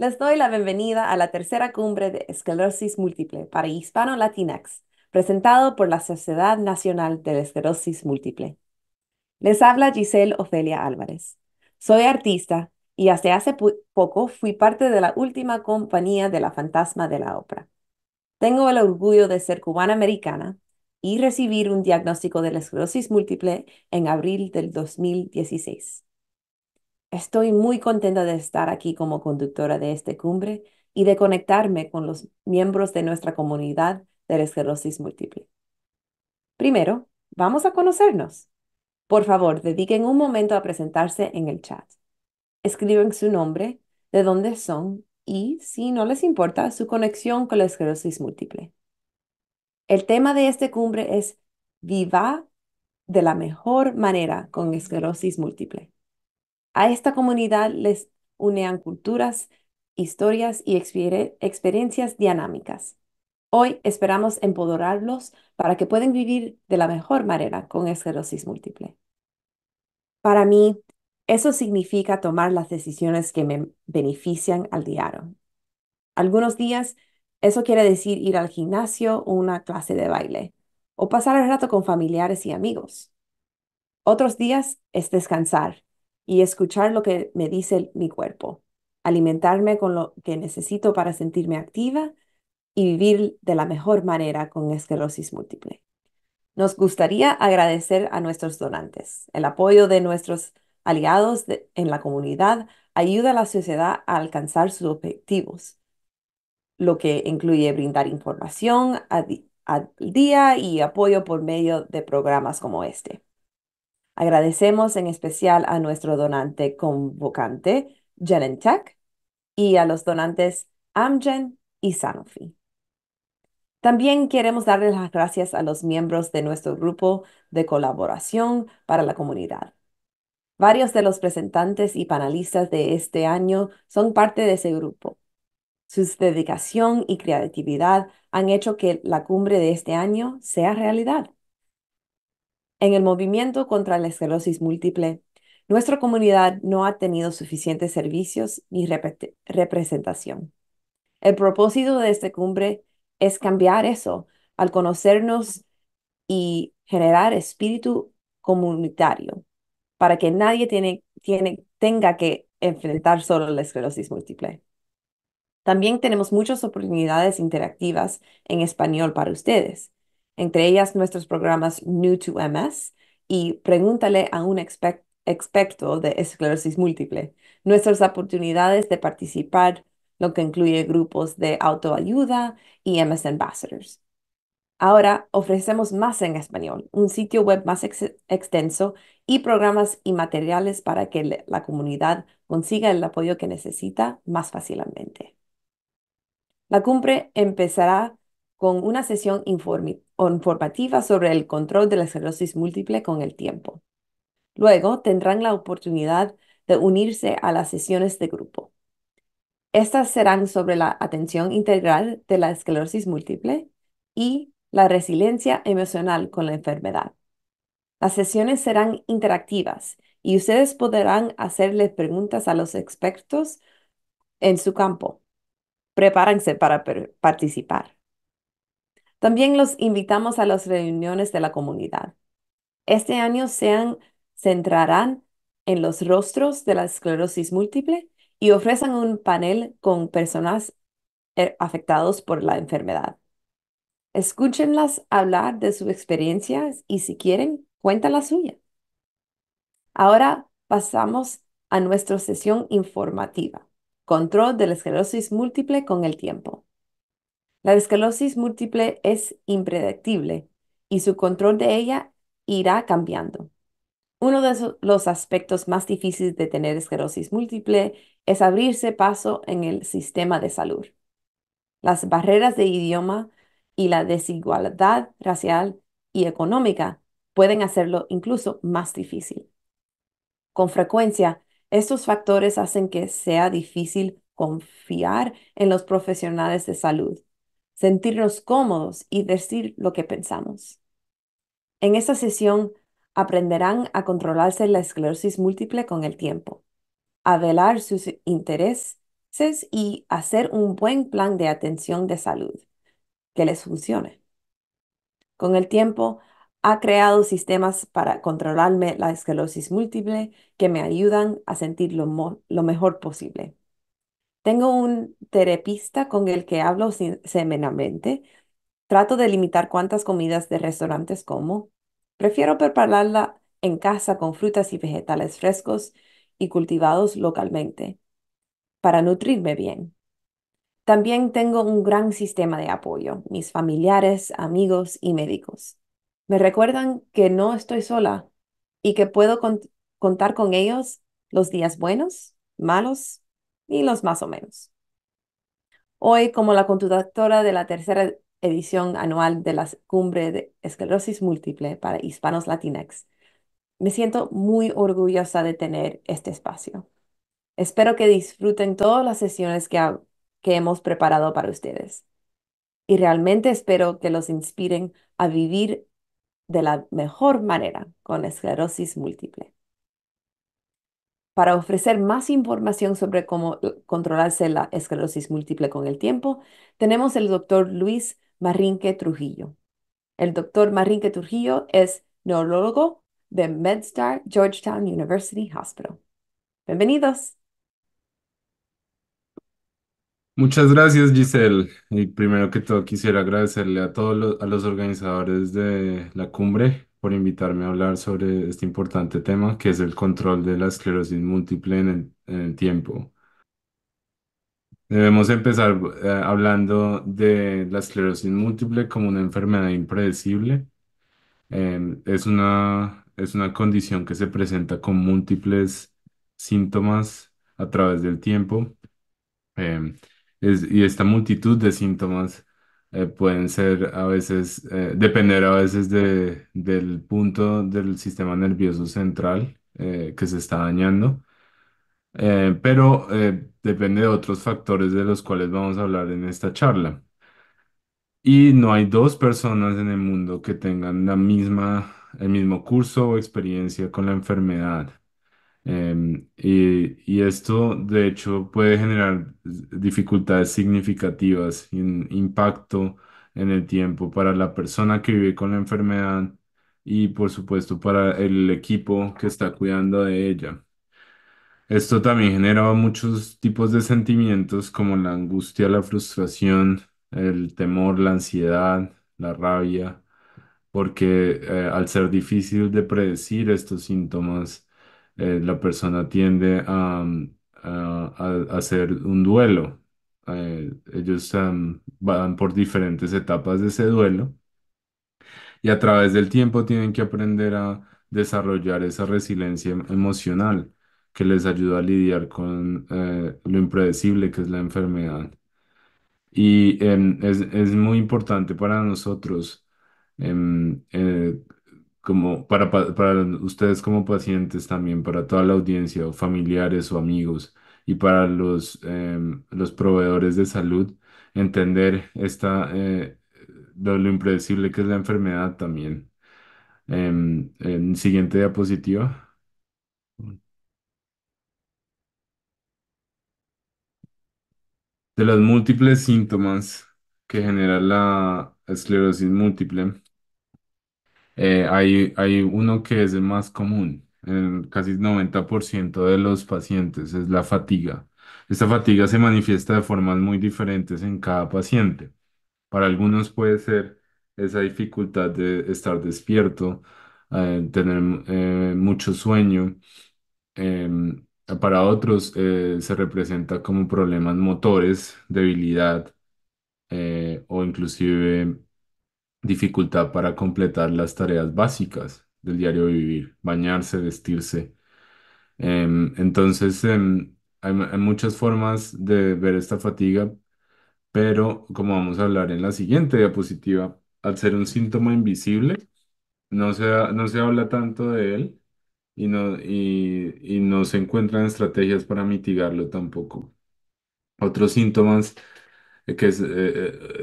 Les doy la bienvenida a la tercera cumbre de esclerosis múltiple para hispano-latinx, presentado por la Sociedad Nacional de la Esclerosis Múltiple. Les habla Giselle Ofelia Álvarez. Soy artista y hasta hace poco fui parte de la última compañía de La Fantasma de la Ópera. Tengo el orgullo de ser cubana americana y recibir un diagnóstico de la esclerosis múltiple en abril del 2016. Estoy muy contenta de estar aquí como conductora de este cumbre y de conectarme con los miembros de nuestra comunidad de esclerosis múltiple. Primero, vamos a conocernos. Por favor, dediquen un momento a presentarse en el chat. Escriben su nombre, de dónde son y, si no les importa, su conexión con la esclerosis múltiple. El tema de este cumbre es Viva de la mejor manera con esclerosis múltiple. A esta comunidad les unean culturas, historias y experiencias dinámicas. Hoy esperamos empoderarlos para que puedan vivir de la mejor manera con esclerosis múltiple. Para mí, eso significa tomar las decisiones que me benefician al diario. Algunos días, eso quiere decir ir al gimnasio o una clase de baile, o pasar el rato con familiares y amigos. Otros días es descansar y escuchar lo que me dice mi cuerpo, alimentarme con lo que necesito para sentirme activa y vivir de la mejor manera con esclerosis múltiple. Nos gustaría agradecer a nuestros donantes. El apoyo de nuestros aliados en la comunidad ayuda a la sociedad a alcanzar sus objetivos, lo que incluye brindar información al día y apoyo por medio de programas como este. Agradecemos en especial a nuestro donante convocante, Genentech, y a los donantes Amgen y Sanofi. También queremos darles las gracias a los miembros de nuestro grupo de colaboración para la comunidad. Varios de los presentantes y panelistas de este año son parte de ese grupo. Su dedicación y creatividad han hecho que la cumbre de este año sea realidad. En el movimiento contra la esclerosis múltiple, nuestra comunidad no ha tenido suficientes servicios ni representación. El propósito de esta cumbre es cambiar eso al conocernos y generar espíritu comunitario para que nadie tenga que enfrentar solo la esclerosis múltiple. También tenemos muchas oportunidades interactivas en español para ustedes entre ellas nuestros programas New to MS y Pregúntale a un experto expecto de esclerosis múltiple, nuestras oportunidades de participar, lo que incluye grupos de autoayuda y MS Ambassadors. Ahora ofrecemos más en español, un sitio web más extenso y programas y materiales para que la comunidad consiga el apoyo que necesita más fácilmente. La cumbre empezará con una sesión informativa informativa sobre el control de la esclerosis múltiple con el tiempo. Luego tendrán la oportunidad de unirse a las sesiones de grupo. Estas serán sobre la atención integral de la esclerosis múltiple y la resiliencia emocional con la enfermedad. Las sesiones serán interactivas y ustedes podrán hacerle preguntas a los expertos en su campo. Prepárense para participar. También los invitamos a las reuniones de la comunidad. Este año se centrarán en los rostros de la esclerosis múltiple y ofrecen un panel con personas eh, afectados por la enfermedad. Escúchenlas hablar de sus experiencias y si quieren, cuenta la suya. Ahora pasamos a nuestra sesión informativa, control de la esclerosis múltiple con el tiempo. La esclerosis múltiple es impredecible y su control de ella irá cambiando. Uno de los aspectos más difíciles de tener esclerosis múltiple es abrirse paso en el sistema de salud. Las barreras de idioma y la desigualdad racial y económica pueden hacerlo incluso más difícil. Con frecuencia, estos factores hacen que sea difícil confiar en los profesionales de salud sentirnos cómodos y decir lo que pensamos. En esta sesión aprenderán a controlarse la esclerosis múltiple con el tiempo, a velar sus intereses y hacer un buen plan de atención de salud que les funcione. Con el tiempo, ha creado sistemas para controlarme la esclerosis múltiple que me ayudan a sentir lo, lo mejor posible. Tengo un terapista con el que hablo semanalmente. Trato de limitar cuántas comidas de restaurantes como. Prefiero prepararla en casa con frutas y vegetales frescos y cultivados localmente para nutrirme bien. También tengo un gran sistema de apoyo, mis familiares, amigos y médicos. Me recuerdan que no estoy sola y que puedo contar con ellos los días buenos, malos y los más o menos. Hoy, como la conductora de la tercera edición anual de la Cumbre de Esclerosis Múltiple para Hispanos Latinex, me siento muy orgullosa de tener este espacio. Espero que disfruten todas las sesiones que, que hemos preparado para ustedes. Y realmente espero que los inspiren a vivir de la mejor manera con esclerosis múltiple para ofrecer más información sobre cómo eh, controlarse la esclerosis múltiple con el tiempo, tenemos el doctor Luis Marrinque Trujillo. El doctor Marrinque Trujillo es neurólogo de MedStar Georgetown University Hospital. Bienvenidos. Muchas gracias, Giselle. Y primero que todo, quisiera agradecerle a todos los organizadores de la cumbre por invitarme a hablar sobre este importante tema que es el control de la esclerosis múltiple en el, tiempo. Debemos empezar eh, hablando de la esclerosis múltiple como una enfermedad impredecible. Em, es una, es una condición que se presenta con múltiples síntomas a través del tiempo. Em, y esta multitud de síntomas eh, pueden ser a veces, eh, depender a veces de, del punto del sistema nervioso central eh, que se está dañando, pero depende de otros factores de los cuales vamos a hablar en esta charla. Y no hay dos personas en el mundo que tengan la misma, el mismo curso o experiencia con la enfermedad. Em, y, esto, de hecho, puede generar dificultades significativas y un impacto en el tiempo para la persona que vive con la enfermedad y, por supuesto, para el equipo que está cuidando de ella. Esto también genera muchos tipos de sentimientos como la angustia, la frustración, el temor, la ansiedad, la rabia, porque eh, al ser difícil de predecir estos síntomas, eh, la persona tiende a, hacer un duelo. Eh, ellos van por diferentes etapas de ese duelo y a través del tiempo tienen que aprender a desarrollar esa resiliencia em, emocional que les ayuda a lidiar con eh, lo impredecible que es la enfermedad. Y em, es, muy importante para nosotros em, como para, ustedes como pacientes también, para toda la audiencia, o familiares o amigos, y para los, em, proveedores de salud, entender esta, eh, lo, impredecible que es la enfermedad también. Em, en siguiente diapositiva. De los múltiples síntomas que genera la esclerosis múltiple, eh, hay, hay uno que es el más común, en casi 90% de los pacientes, es la fatiga. Esta fatiga se manifiesta de formas muy diferentes en cada paciente. Para algunos puede ser esa dificultad de estar despierto, eh, tener eh, mucho sueño. Em, para otros se representa como problemas motores, debilidad o inclusive dificultad para completar las tareas básicas del diario vivir, bañarse, vestirse. Em, entonces, em, hay, muchas formas de ver esta fatiga, pero como vamos a hablar en la siguiente diapositiva, al ser un síntoma invisible, no se, no se habla tanto de él y no, y no se encuentran estrategias para mitigarlo tampoco. Otros síntomas eh, que es, eh,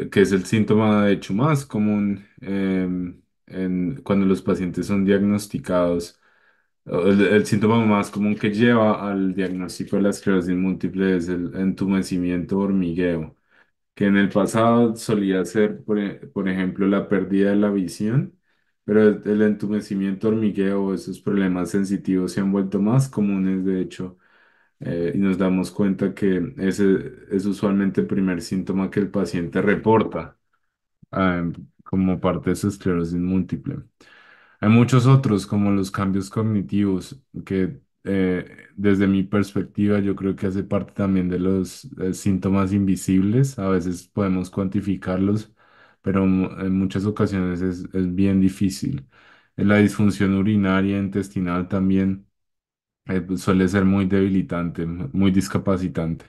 eh, que es el síntoma de hecho más común em, en- cuando los pacientes son diagnosticados, el, síntoma más común que lleva al diagnóstico de la esclerosis múltiple es el entumecimiento hormigueo, que en el pasado solía ser, por, ejemplo, la pérdida de la visión, pero el, el entumecimiento hormigueo, esos problemas sensitivos se han vuelto más comunes, de hecho eh, y nos damos cuenta que ese es usualmente el primer síntoma que el paciente reporta em, como parte de su esclerosis múltiple. Hay muchos otros, como los cambios cognitivos, que eh, desde mi perspectiva yo creo que hace parte también de los eh, síntomas invisibles. A veces podemos cuantificarlos, pero en muchas ocasiones es, es bien difícil. La disfunción urinaria, intestinal también, eh, pues, suele ser muy debilitante, muy discapacitante.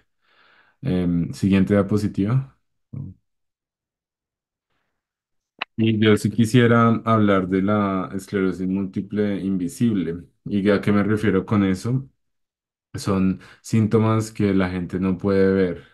Em, siguiente diapositiva. Y yo sí quisiera hablar de la esclerosis múltiple invisible. ¿Y a qué me refiero con eso? Son síntomas que la gente no puede ver.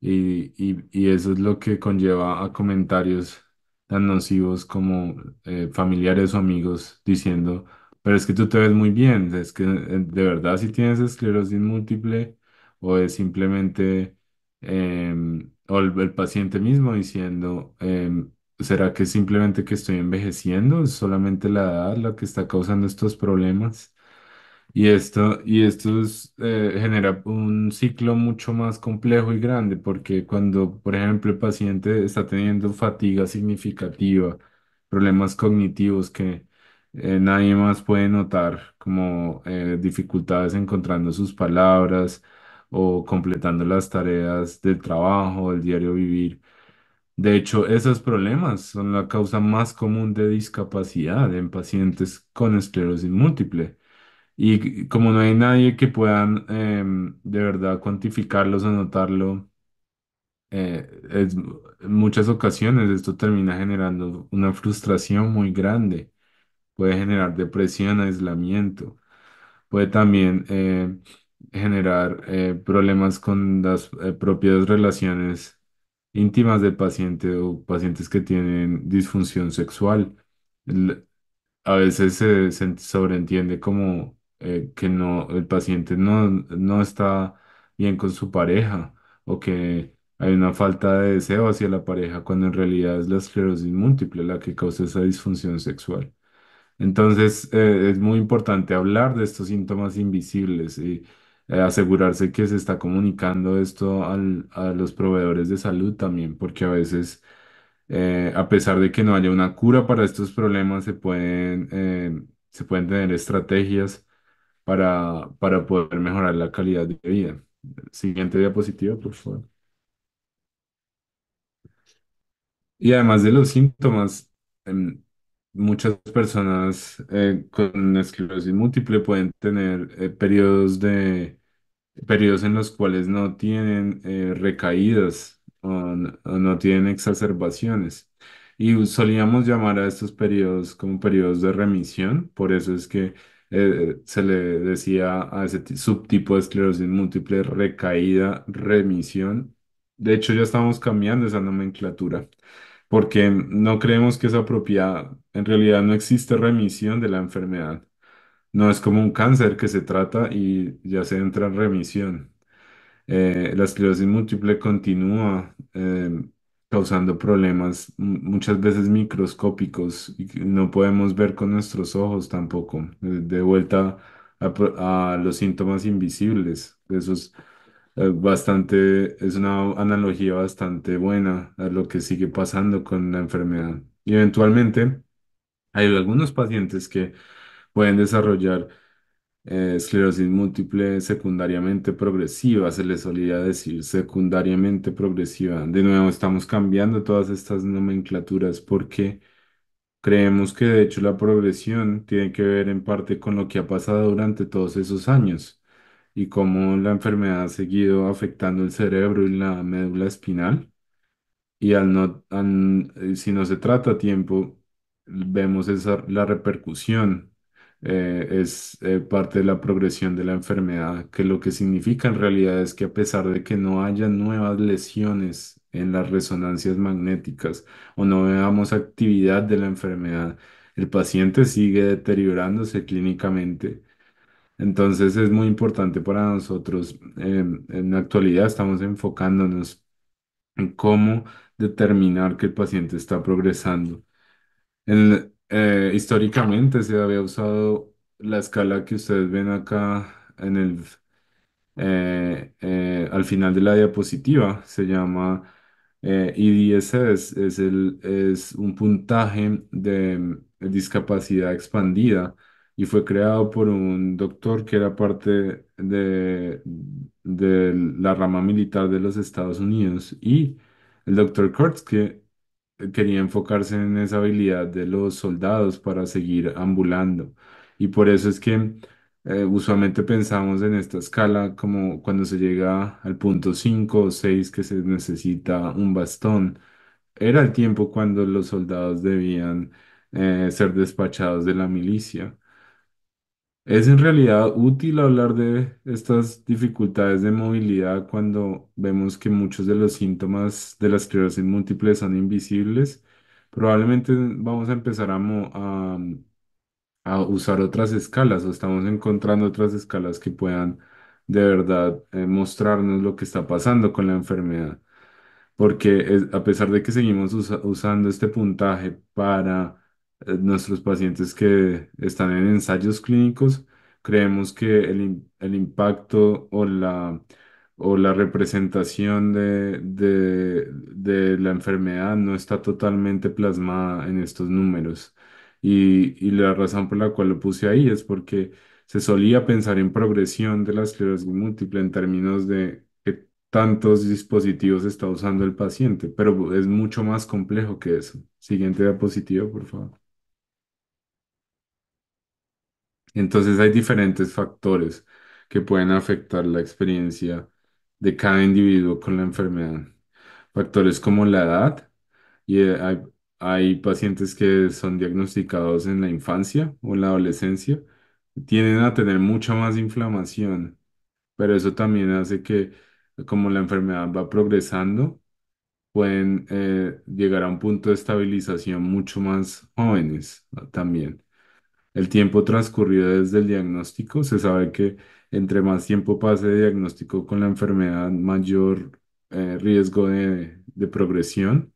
Y, y- y eso es lo que conlleva a comentarios tan nocivos como eh, familiares o amigos diciendo. Pero es que tú te ves muy bien, es que eh, de verdad si tienes esclerosis múltiple o es simplemente em, o el, paciente mismo diciendo, em, ¿será que simplemente que estoy envejeciendo? ¿Es solamente la edad la que está causando estos problemas? Y esto, y esto eh, genera un ciclo mucho más complejo y grande, porque cuando, por ejemplo, el paciente está teniendo fatiga significativa, problemas cognitivos que eh, nadie más puede notar como eh, dificultades encontrando sus palabras o completando las tareas del trabajo, del diario vivir. De hecho, esos problemas son la causa más común de discapacidad en pacientes con esclerosis múltiple. Y como no hay nadie que puedan em, de verdad cuantificarlos o notarlo, eh, en muchas ocasiones esto termina generando una frustración muy grande puede generar depresión, aislamiento, puede también eh, generar eh, problemas con las eh, propias relaciones íntimas del paciente o pacientes que tienen disfunción sexual. a veces se, sobreentiende como que no, el paciente no, no está bien con su pareja o que hay una falta de deseo hacia la pareja cuando en realidad es la esclerosis múltiple la que causa esa disfunción sexual. Entonces, eh, es muy importante hablar de estos síntomas invisibles y eh, asegurarse que se está comunicando esto a los proveedores de salud también, porque a veces, eh, a pesar de que no haya una cura para estos problemas, se pueden, se pueden tener estrategias para, para poder mejorar la calidad de vida. Siguiente diapositiva, por favor. Y además de los síntomas, em, Muchas personas eh, con esclerosis múltiple pueden tener eh, periodos de periodos en los cuales no tienen eh, recaídas o, no tienen exacerbaciones. Y solíamos llamar a estos periodos como periodos de remisión, por eso es que se le decía a ese subtipo de esclerosis múltiple recaída, remisión. De hecho, ya estamos cambiando esa nomenclatura porque no creemos que es apropiada. En realidad no existe remisión de la enfermedad. No es como un cáncer que se trata y ya se entra en remisión. Eh, la esclerosis múltiple continúa em, causando problemas muchas veces microscópicos y no podemos ver con nuestros ojos tampoco. De vuelta a, a los síntomas invisibles. Esos eh, bastante, es una analogía bastante buena a lo que sigue pasando con la enfermedad. Y eventualmente hay algunos pacientes que pueden desarrollar eh, esclerosis múltiple secundariamente progresiva, se les solía decir secundariamente progresiva. De nuevo, estamos cambiando todas estas nomenclaturas porque creemos que de hecho la progresión tiene que ver en parte con lo que ha pasado durante todos esos años y cómo la enfermedad ha seguido afectando el cerebro y la médula espinal. Y al no, eh, si no se trata a tiempo, vemos esa, la repercusión, eh, es eh, parte de la progresión de la enfermedad, que lo que significa en realidad es que a pesar de que no haya nuevas lesiones en las resonancias magnéticas o no veamos actividad de la enfermedad, el paciente sigue deteriorándose clínicamente entonces es muy importante para nosotros. Em, en la actualidad estamos enfocándonos en cómo determinar que el paciente está progresando. Eh, históricamente se había usado la escala que ustedes ven acá en el, eh, eh, al final de la diapositiva. Se llama eh, es un puntaje de em, discapacidad expandida y fue creado por un doctor que era parte de, de la rama militar de los Estados Unidos y el doctor Kurtz que quería enfocarse en esa habilidad de los soldados para seguir ambulando y por eso es que eh, usualmente pensamos en esta escala como cuando se llega al punto 5 o 6 que se necesita un bastón. Era el tiempo cuando los soldados debían eh, ser despachados de la milicia. Es en realidad útil hablar de estas dificultades de movilidad cuando vemos que muchos de los síntomas de la esclerosis múltiple son invisibles. Probablemente vamos a empezar a, a, usar otras escalas o estamos encontrando otras escalas que puedan de verdad eh, mostrarnos lo que está pasando con la enfermedad. Porque a pesar de que seguimos usando este puntaje para eh, nuestros pacientes que están en ensayos clínicos, creemos que el, el impacto o la, o la representación de, de, de la enfermedad no está totalmente plasmada en estos números. Y, y la razón por la cual lo puse ahí es porque se solía pensar en progresión de la esclerosis múltiple en términos de qué tantos dispositivos está usando el paciente, pero es mucho más complejo que eso. Siguiente diapositiva, por favor. Entonces hay diferentes factores que pueden afectar la experiencia de cada individuo con la enfermedad. Factores como la edad, y eh, hay, pacientes que son diagnosticados en la infancia o en la adolescencia, tienden a tener mucha más inflamación, pero eso también hace que como la enfermedad va progresando, pueden eh, llegar a un punto de estabilización mucho más jóvenes ah, también. El tiempo transcurrido desde el diagnóstico, se sabe que entre más tiempo pase de diagnóstico con la enfermedad, mayor eh, riesgo de, progresión.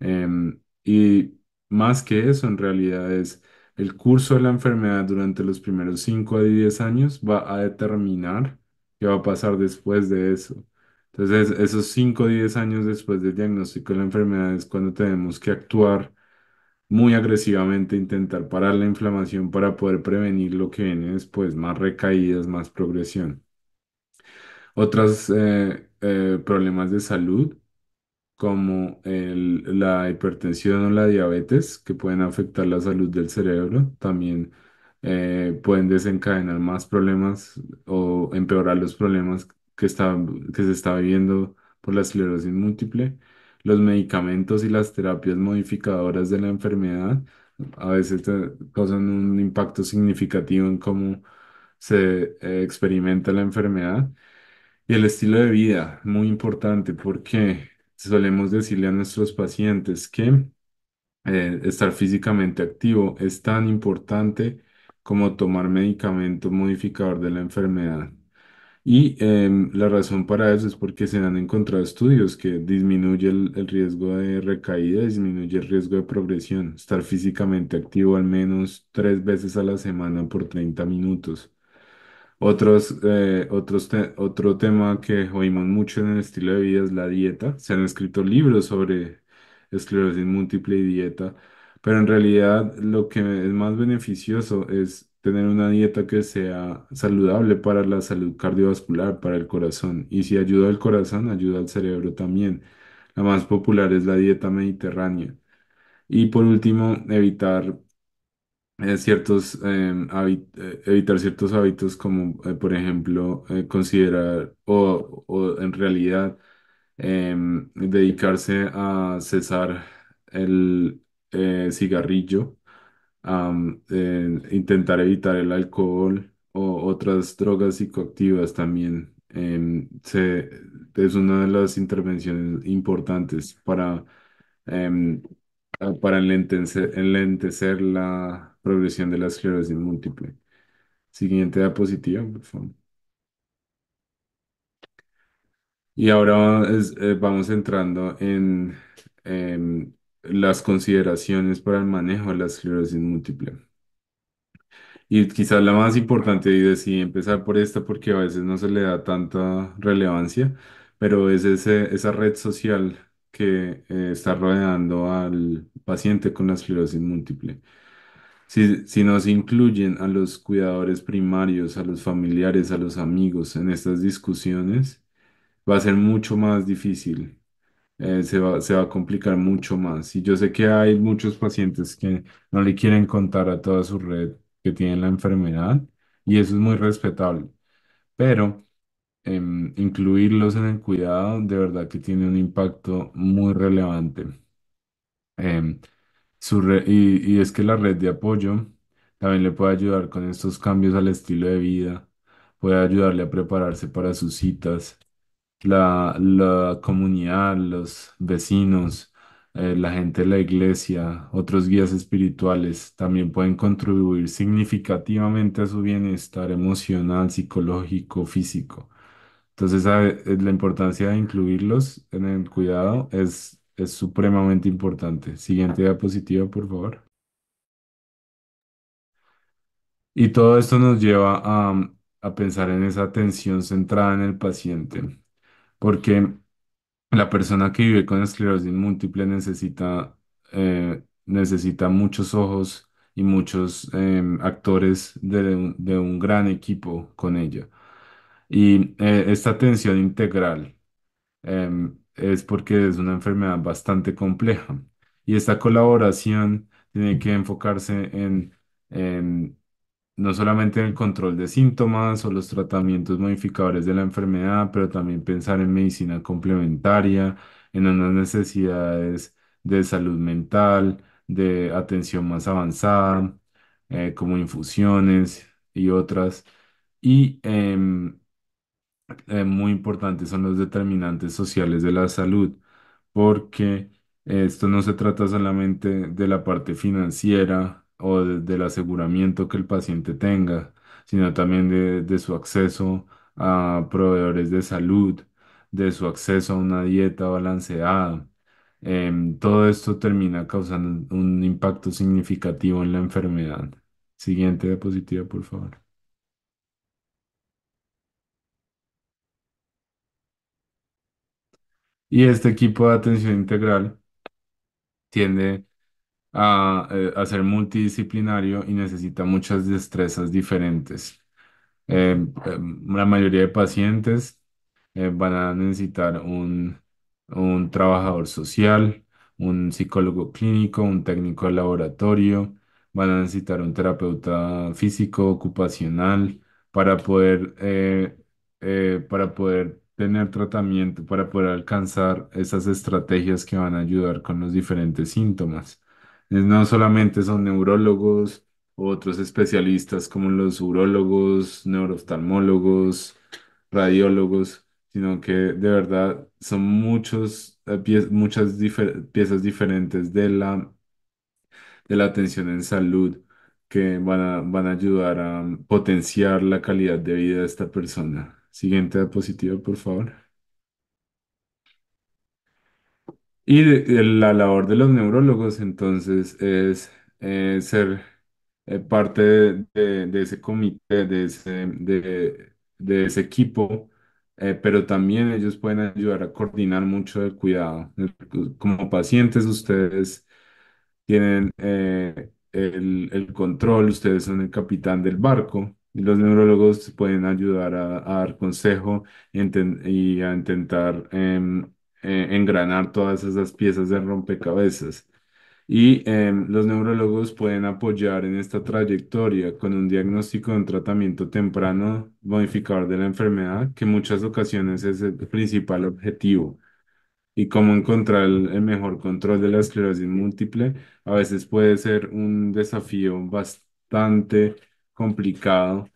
Em, y más que eso, en realidad es el curso de la enfermedad durante los primeros 5 a 10 años va a determinar qué va a pasar después de eso. Entonces, esos 5 o 10 años después del diagnóstico de la enfermedad es cuando tenemos que actuar muy agresivamente intentar parar la inflamación para poder prevenir lo que viene después, más recaídas, más progresión. Otros eh, eh, problemas de salud como la hipertensión o la diabetes que pueden afectar la salud del cerebro, también eh, pueden desencadenar más problemas o empeorar los problemas que, que se está viviendo por la esclerosis múltiple los medicamentos y las terapias modificadoras de la enfermedad a veces causan un impacto significativo en cómo se eh, experimenta la enfermedad. Y el estilo de vida, muy importante porque solemos decirle a nuestros pacientes que eh, estar físicamente activo es tan importante como tomar medicamento modificador de la enfermedad. Y em, la razón para eso es porque se han encontrado estudios que disminuye el, riesgo de recaída, disminuye el riesgo de progresión. Estar físicamente activo al menos tres veces a la semana por 30 minutos. Otros, eh, otros otro tema que oímos mucho en el estilo de vida es la dieta. Se han escrito libros sobre esclerosis múltiple y dieta, pero en realidad lo que es más beneficioso es tener una dieta que sea saludable para la salud cardiovascular, para el corazón. Y si ayuda al corazón, ayuda al cerebro también. La más popular es la dieta mediterránea. Y por último, evitar, eh, ciertos, em, eh, evitar ciertos hábitos como, eh, por ejemplo, considerar o, o en realidad em, dedicarse a cesar el cigarrillo intentar evitar el alcohol o otras drogas psicoactivas también em, es una de las intervenciones importantes para, em, para enlentecer, la progresión de la esclerosis múltiple. Siguiente diapositiva, por favor. Y ahora eh, vamos entrando en, em, las consideraciones para el manejo de la esclerosis múltiple. Y quizás la más importante, y decidí empezar por esta porque a veces no se le da tanta relevancia, pero es esa red social que eh, está rodeando al paciente con la esclerosis múltiple. Si, si no se incluyen a los cuidadores primarios, a los familiares, a los amigos en estas discusiones, va a ser mucho más difícil eh, se va, a complicar mucho más. Y yo sé que hay muchos pacientes que no le quieren contar a toda su red que tienen la enfermedad y eso es muy respetable. Pero em, incluirlos en el cuidado de verdad que tiene un impacto muy relevante. Em, y es que la red de apoyo también le puede ayudar con estos cambios al estilo de vida, puede ayudarle a prepararse para sus citas la, comunidad, los vecinos, eh, la gente de la iglesia, otros guías espirituales también pueden contribuir significativamente a su bienestar emocional, psicológico, físico. Entonces, eh, la importancia de incluirlos en el cuidado es, es supremamente importante. Siguiente diapositiva, por favor. Y todo esto nos lleva a, a pensar en esa atención centrada en el paciente porque la persona que vive con esclerosis múltiple necesita, eh, necesita muchos ojos y muchos em, actores de un, gran equipo con ella. Y eh, esta atención integral em, es porque es una enfermedad bastante compleja. Y esta colaboración tiene que enfocarse en no solamente en el control de síntomas o los tratamientos modificadores de la enfermedad, pero también pensar en medicina complementaria, en unas necesidades de salud mental, de atención más avanzada, eh, como infusiones y otras. Y em, eh, muy importantes son los determinantes sociales de la salud, porque esto no se trata solamente de la parte financiera o del aseguramiento que el paciente tenga, sino también de, su acceso a proveedores de salud, de su acceso a una dieta balanceada. Em, todo esto termina causando un impacto significativo en la enfermedad. Siguiente diapositiva, por favor. Y este equipo de atención integral tiende a, hacer eh, ser multidisciplinario y necesita muchas destrezas diferentes. Eh, eh, la mayoría de pacientes van a necesitar un, trabajador social, un psicólogo clínico, un técnico de laboratorio, van a necesitar un terapeuta físico, ocupacional, para poder, para poder tener tratamiento, para poder alcanzar esas estrategias que van a ayudar con los diferentes síntomas. Eh, no solamente son neurólogos u otros especialistas como los urólogos, neuroftalmólogos, radiólogos, sino que de verdad son muchos, eh, muchas piezas diferentes de la, de la atención en salud que van a, van a ayudar a potenciar la calidad de vida de esta persona. Siguiente diapositiva, por favor. Y la labor de los neurólogos entonces es eh, ser eh, parte de, ese comité, de ese, de, ese equipo, eh, pero también ellos pueden ayudar a coordinar mucho el cuidado. Como pacientes, ustedes tienen el, control, ustedes son el capitán del barco y los neurólogos pueden ayudar a, dar consejo y, y a intentar... Em, eh, engranar todas esas piezas de rompecabezas. Y em, los neurólogos pueden apoyar en esta trayectoria con un diagnóstico de un tratamiento temprano modificador de la enfermedad, que muchas ocasiones es el principal objetivo. Y cómo encontrar el mejor control de la esclerosis múltiple a veces puede ser un desafío bastante complicado.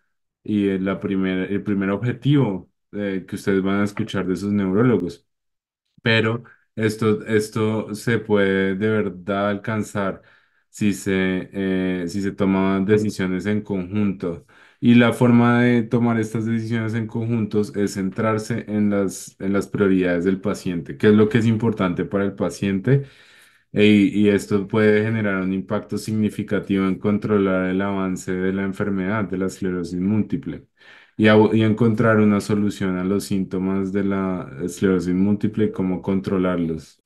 Y eh, la el primer objetivo eh, que ustedes van a escuchar de sus neurólogos pero esto, se puede de verdad alcanzar eh, si se, toman decisiones en conjunto. Y la forma de tomar estas decisiones en conjunto es centrarse en las, prioridades del paciente, qué es lo que es importante para el paciente. y esto puede generar un impacto significativo en controlar el avance de la enfermedad de la esclerosis múltiple y, encontrar una solución a los síntomas de la esclerosis múltiple y cómo controlarlos.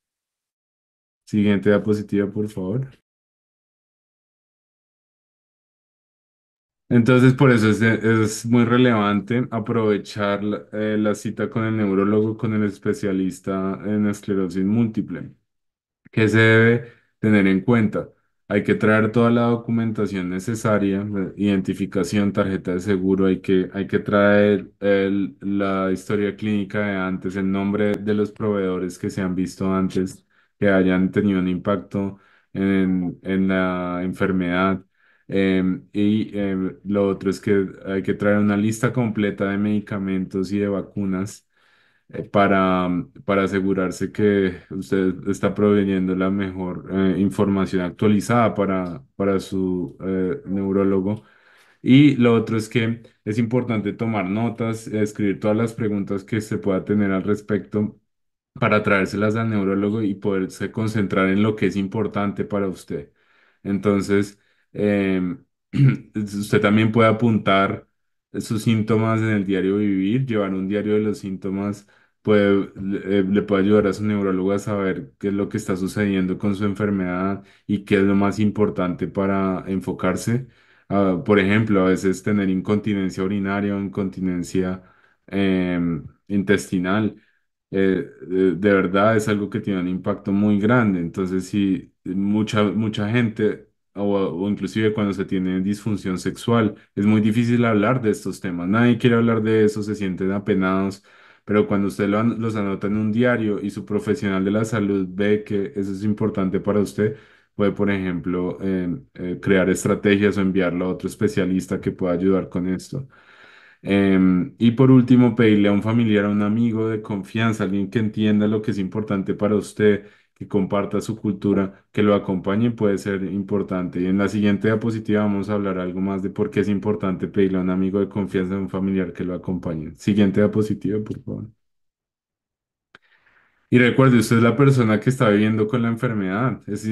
Siguiente diapositiva, por favor. Entonces, por eso es, muy relevante aprovechar la, eh, la cita con el neurólogo, con el especialista en esclerosis múltiple, que se debe tener en cuenta. Hay que traer toda la documentación necesaria, eh, identificación, tarjeta de seguro, hay que, hay que traer la historia clínica de antes, el nombre de los proveedores que se han visto antes, que hayan tenido un impacto en, la enfermedad. Em, y em, lo otro es que hay que traer una lista completa de medicamentos y de vacunas eh, para, para asegurarse que usted está proveyendo la mejor eh, información actualizada para, para su eh, neurólogo. Y lo otro es que es importante tomar notas, escribir todas las preguntas que se pueda tener al respecto para traérselas al neurólogo y poderse concentrar en lo que es importante para usted. Entonces, em, usted también puede apuntar sus síntomas en el diario vivir, llevar un diario de los síntomas puede, eh, le, puede ayudar a su neurólogo a saber qué es lo que está sucediendo con su enfermedad y qué es lo más importante para enfocarse. Ah, por ejemplo, a veces tener incontinencia urinaria o incontinencia em, intestinal, eh, eh, de, verdad es algo que tiene un impacto muy grande. Entonces, si mucha, mucha gente o, o inclusive cuando se tiene disfunción sexual, es muy difícil hablar de estos temas. Nadie quiere hablar de eso, se sienten apenados pero cuando usted los anota en un diario y su profesional de la salud ve que eso es importante para usted, puede, por ejemplo, em, eh, crear estrategias o enviarlo a otro especialista que pueda ayudar con esto. Em, y por último, pedirle a un familiar, a un amigo de confianza, alguien que entienda lo que es importante para usted que comparta su cultura, que lo acompañe puede ser importante. Y en la siguiente diapositiva vamos a hablar algo más de por qué es importante pedirle a un amigo de confianza, a un familiar que lo acompañe. Siguiente diapositiva, por favor. Y recuerde, usted es la persona que está viviendo con la enfermedad. Es,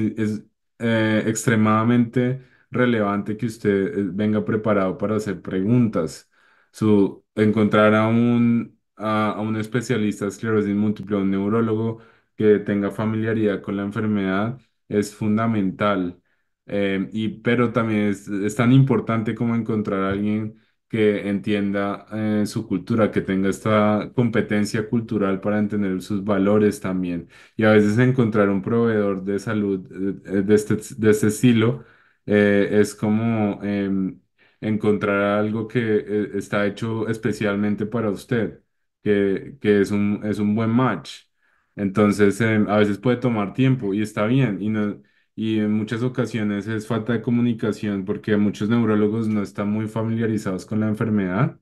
eh, extremadamente relevante que usted eh, venga preparado para hacer preguntas. Su, encontrar a un, a, un especialista de esclerosis múltiple, un neurólogo, que tenga familiaridad con la enfermedad es fundamental. Eh, y, pero también es, tan importante como encontrar a alguien que entienda eh, su cultura, que tenga esta competencia cultural para entender sus valores también. Y a veces encontrar un proveedor de salud eh, de este, de este estilo es como em, encontrar algo que está hecho especialmente para usted, que, que es un, es un buen match. Entonces, em, a veces puede tomar tiempo y está bien. Y, y en muchas ocasiones es falta de comunicación porque muchos neurólogos no están muy familiarizados con la enfermedad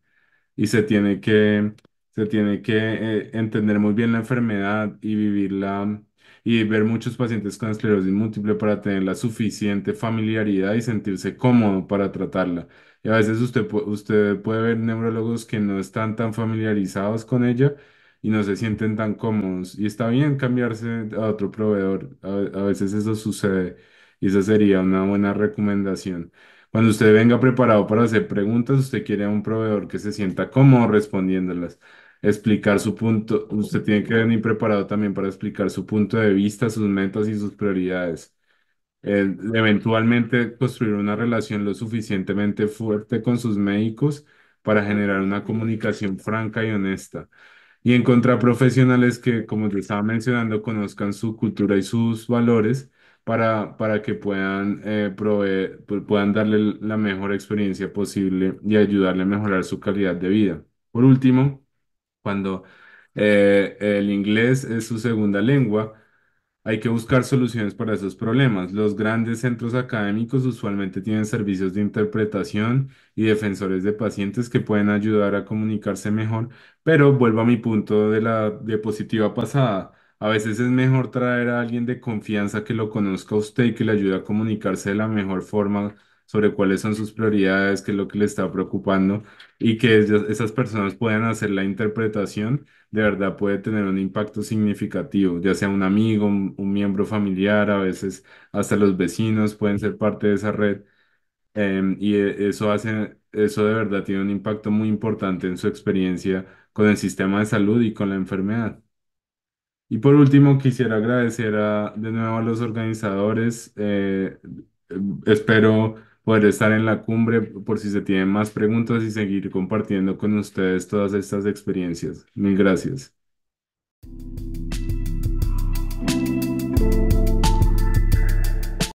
y se tiene que, se tiene que eh, entender muy bien la enfermedad y vivirla y ver muchos pacientes con esclerosis múltiple para tener la suficiente familiaridad y sentirse cómodo para tratarla. Y a veces usted, usted puede ver neurólogos que no están tan familiarizados con ella y no se sienten tan cómodos. Y está bien cambiarse a otro proveedor, a, veces eso sucede y esa sería una buena recomendación. Cuando usted venga preparado para hacer preguntas, usted quiere a un proveedor que se sienta cómodo respondiéndolas, explicar su punto, usted tiene que venir preparado también para explicar su punto de vista, sus metas y sus prioridades. eventualmente construir una relación lo suficientemente fuerte con sus médicos para generar una comunicación franca y honesta y encontrar profesionales que, como te estaba mencionando, conozcan su cultura y sus valores para, para que puedan, eh, proveer, puedan darle la mejor experiencia posible y ayudarle a mejorar su calidad de vida. Por último, cuando eh, el inglés es su segunda lengua, hay que buscar soluciones para esos problemas. Los grandes centros académicos usualmente tienen servicios de interpretación y defensores de pacientes que pueden ayudar a comunicarse mejor, pero vuelvo a mi punto de la diapositiva pasada. A veces es mejor traer a alguien de confianza que lo conozca usted y que le ayude a comunicarse de la mejor forma sobre cuáles son sus prioridades, qué es lo que le está preocupando y que esas personas puedan hacer la interpretación de verdad puede tener un impacto significativo, ya sea un amigo, un, miembro familiar, a veces hasta los vecinos pueden ser parte de esa red. Em, y e, eso hace, eso de verdad tiene un impacto muy importante en su experiencia con el sistema de salud y con la enfermedad. Y por último, quisiera agradecer a- de nuevo a los organizadores. Eh, em, espero poder estar en la cumbre por si se tienen más preguntas y seguir compartiendo con ustedes todas estas experiencias. Mil gracias.